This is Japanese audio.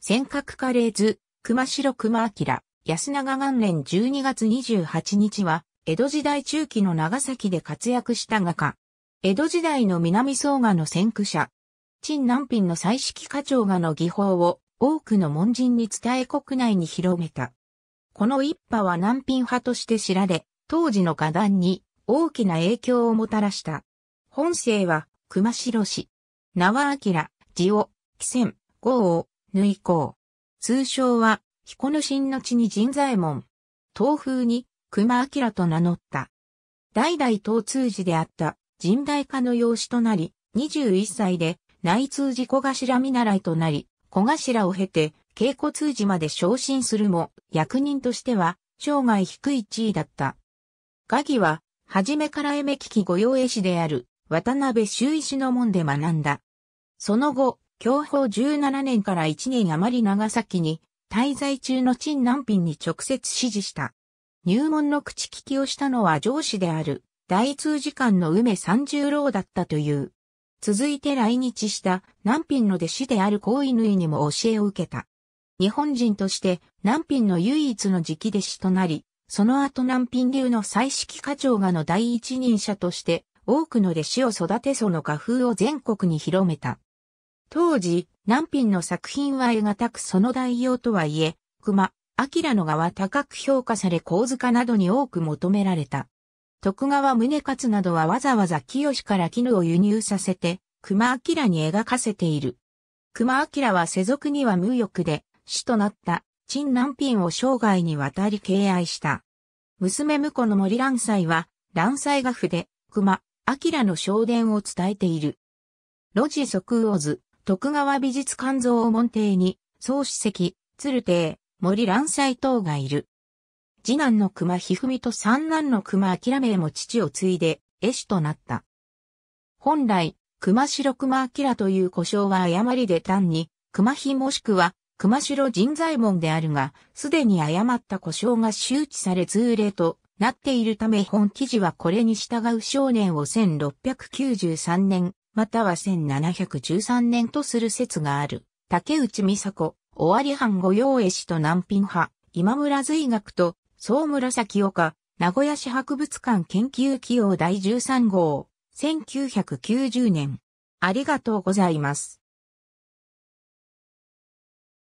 尖閣カレーズ、熊城熊明、安永元年12月28日は、江戸時代中期の長崎で活躍した画家。江戸時代の南総画の先駆者。陳南品の彩色課長画の技法を多くの門人に伝え国内に広めた。この一派は南品派として知られ、当時の画壇に大きな影響をもたらした。本性は熊城氏。名は明、字を、紀仙、豪王、縫いう。通称は、彦の新の地に神左衛門。東風に、熊明と名乗った。代々東通寺であった神代家の養子となり、21歳で内通寺小頭見習いとなり、小頭を経て稽古通寺まで昇進するも、役人としては生涯低い地位だった。ガギは、初めから絵目利き御用絵師である渡辺修医師の門で学んだ。その後、享保17年から1年余り長崎に滞在中の陳南平に直接指示した。入門の口利きをしたのは上司である大通時間の梅三十郎だったという。続いて来日した南平の弟子である高乾にも教えを受けた。日本人として南平の唯一の直弟子となり、その後南平流の彩色課長がの第一人者として多くの弟子を育てその画風を全国に広めた。当時、南品の作品はがたくその代用とはいえ、熊、明の画は高く評価され構図化などに多く求められた。徳川宗勝などはわざわざ清から絹を輸入させて、熊明に描かせている。熊明は世俗には無欲で、死となった、陳南品を生涯にわたり敬愛した。娘婿の森蘭斎は、蘭斎画筆、で、熊、明の昇伝を伝えている。路地即王図。徳川美術館蔵門邸に、総主席、鶴亭、森蘭斎等がいる。次男の熊ひふみと三男の熊明めも父を継いで、絵師となった。本来、熊城熊明という故障は誤りで単に、熊ひもしくは、熊城人材門であるが、すでに誤った故障が周知され通例となっているため本記事はこれに従う少年を1693年または1713年とする説がある。竹内美佐子、尾張藩御用絵師と南品派、今村随学と、総村崎岡、名古屋市博物館研究企業第13号、1990年。ありがとうございます。